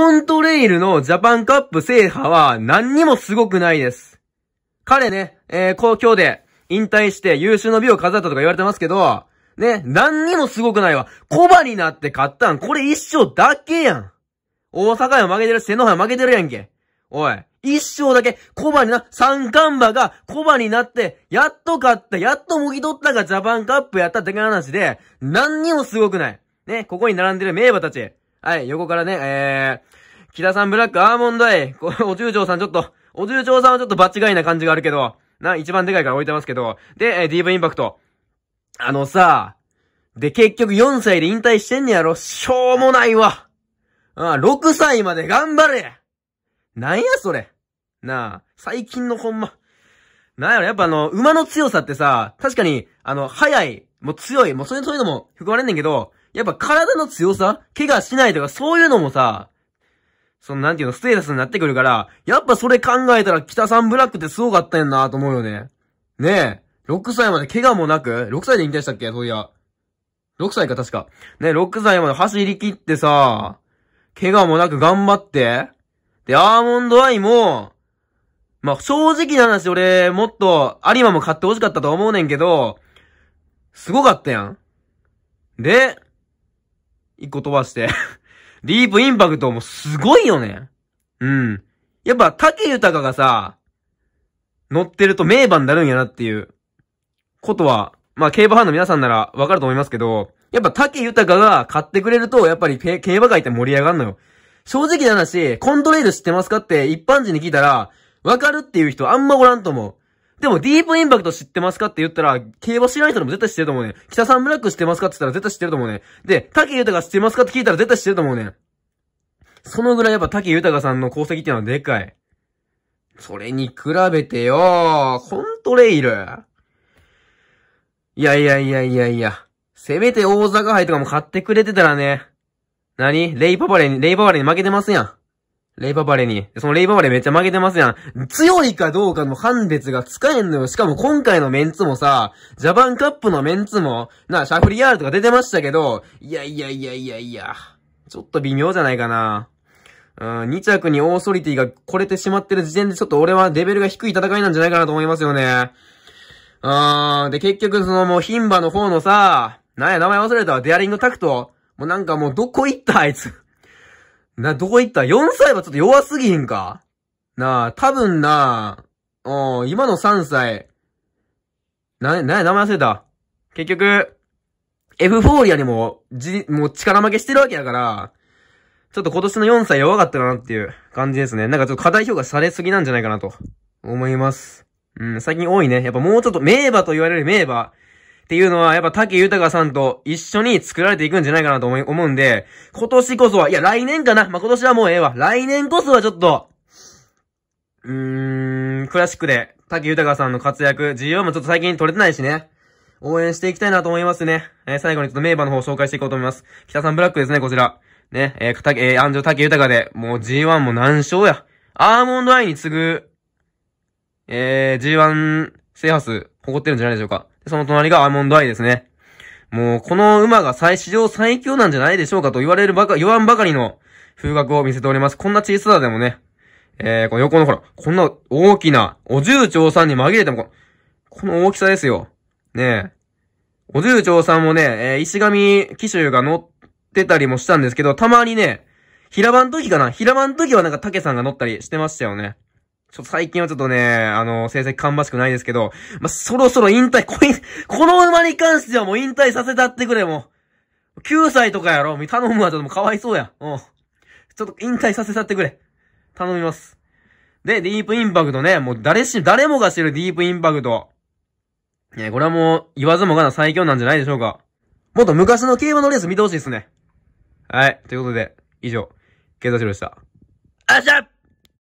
コントレイルのジャパンカップ制覇は何にもすごくないです。彼ね、えー、今日で引退して優秀の美を飾ったとか言われてますけど、ね、何にもすごくないわ。コバになって勝ったん、これ一生だけやん。大阪屋負けてるし、瀬野原負けてるやんけ。おい、一生だけ、コバにな、三冠馬がコバになって、やっと勝った、やっともぎ取ったがジャパンカップやったって話で、何にもすごくない。ね、ここに並んでる名馬たち。はい、横からね、えー、木田さんブラックアーモンドアイ。お重長さんちょっと、お重長さんはちょっと場違いな感じがあるけど、な、一番でかいから置いてますけど。で、えー、ディーブインパクト。あのさ、で、結局4歳で引退してんねやろ。しょうもないわ。ああ、6歳まで頑張れなんやそれ。なあ、最近のほんま。なんやろ、やっぱあの、馬の強さってさ、確かに、あの、速い、もう強い、もうそう、そういうのも含まれんねんけど、やっぱ体の強さ怪我しないとかそういうのもさ、そのなんていうの、ステータスになってくるから、やっぱそれ考えたら北さんブラックってすごかったんやなと思うよね。ねえ。6歳まで怪我もなく ?6 歳で引退したっけそういや。6歳か確か。ね、6歳まで走り切ってさ、怪我もなく頑張って。で、アーモンドアイも、まあ、正直な話俺、もっと、有馬も買って欲しかったと思うねんけど、すごかったやん。で、一個飛ばして ディープインパクトもすごいよね。うん。やっぱ、竹豊がさ、乗ってると名番になるんやなっていう、ことは、まあ、競馬ファンの皆さんならわかると思いますけど、やっぱ竹豊が買ってくれると、やっぱり競馬界って盛り上がるのよ。正直な話、コントレイル知ってますかって一般人に聞いたら、わかるっていう人あんまおらんと思う。でも、ディープインパクト知ってますかって言ったら、競馬知らない人でも絶対知ってると思うね。北三村ク知ってますかって言ったら絶対知ってると思うね。で、竹豊知ってますかって聞いたら絶対知ってると思うね。そのぐらいやっぱ竹豊さんの功績っていうのはでかい。それに比べてよコントレイル。いやいやいやいやいや。せめて大阪杯とかも買ってくれてたらね。何レイパパレに、レイパパレに負けてますやん。レイババレに。そのレイババレめっちゃ負けてますやん。強いかどうかの判別が使えんのよ。しかも今回のメンツもさ、ジャパンカップのメンツも、な、シャフリヤールとか出てましたけど、いやいやいやいやいや、ちょっと微妙じゃないかな。うん、2着にオーソリティが来れてしまってる時点でちょっと俺はレベルが低い戦いなんじゃないかなと思いますよね。うん、で結局そのもう牝馬の方のさ、なんや名前忘れたわ、デアリングタクト。もうなんかもうどこ行ったあいつ。な、どこ行った ?4 歳はちょっと弱すぎひんかなあ、多分なあ、うん、今の3歳、な、な、名前忘れた。結局、エフフォーリアにも、じ、もう力負けしてるわけだから、ちょっと今年の4歳弱かったかなっていう感じですね。なんかちょっと課題評価されすぎなんじゃないかなと、思います。うん、最近多いね。やっぱもうちょっと名馬と言われる名馬、っていうのは、やっぱ竹豊さんと一緒に作られていくんじゃないかなと思思うんで、今年こそは、いや、来年かな。まあ、今年はもうええわ。来年こそはちょっと、うーん、クラシックで、竹豊さんの活躍、g 1もちょっと最近取れてないしね。応援していきたいなと思いますね。えー、最後にちょっと名馬の方紹介していこうと思います。北さんブラックですね、こちら。ね、えー、たえー、安城竹豊で、もう G1 も難勝や。アーモンドアイに次ぐ、えー、G1 制覇数、誇ってるんじゃないでしょうか。その隣がアーモンドアイですね。もう、この馬が最史上最強なんじゃないでしょうかと言われるばか、言わんばかりの風格を見せております。こんな小ささでもね、えー、この横のほら、こんな大きな、お重長さんに紛れても、この大きさですよ。ねえ。お重長さんもね、え石神騎手が乗ってたりもしたんですけど、たまにね、平場の時かな平場の時はなんか竹さんが乗ったりしてましたよね。ちょっと最近はちょっとね、あの、成績芳しくないですけど、まあ、そろそろ引退、こい、この馬に関してはもう引退させたってくれ、もう。9歳とかやろ頼むわ、ちょっともうかわいそうや。うん。ちょっと引退させたってくれ。頼みます。で、ディープインパクトね、もう誰し、誰もが知るディープインパクト。ね、これはもう、言わずもがな最強なんじゃないでしょうか。もっと昔の競馬のレース見てほしいですね。はい、ということで、以上、ケイタシロでした。あっしゃ